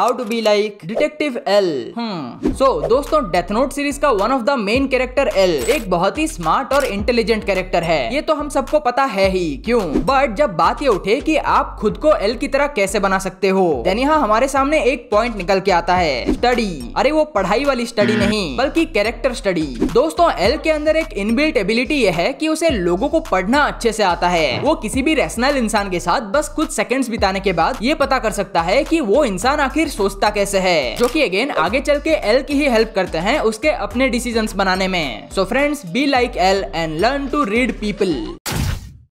How to be like detective L so दोस्तों death note series का one of the main character L एक बहुत ही smart और इंटेलिजेंट कैरेक्टर है ये तो हम सबको पता है ही क्यों बट जब बात ये उठे कि आप खुद को एल की तरह कैसे बना सकते हो देन यहाँ हमारे सामने एक पॉइंट निकल के आता है स्टडी अरे वो पढ़ाई वाली स्टडी hmm. नहीं बल्कि कैरेक्टर स्टडी दोस्तों एल के अंदर एक इनबिल्ट एबिलिटी ये है की उसे लोगो को पढ़ना अच्छे से आता है वो किसी भी रेशनल इंसान के साथ बस कुछ सेकेंड बिताने के बाद ये पता कर सकता है की वो इंसान आखिर सोचता कैसे है जो कि अगेन आगे चल के एल की ही हेल्प करते हैं उसके अपने डिसीजन बनाने में so friends be like L and learn to read people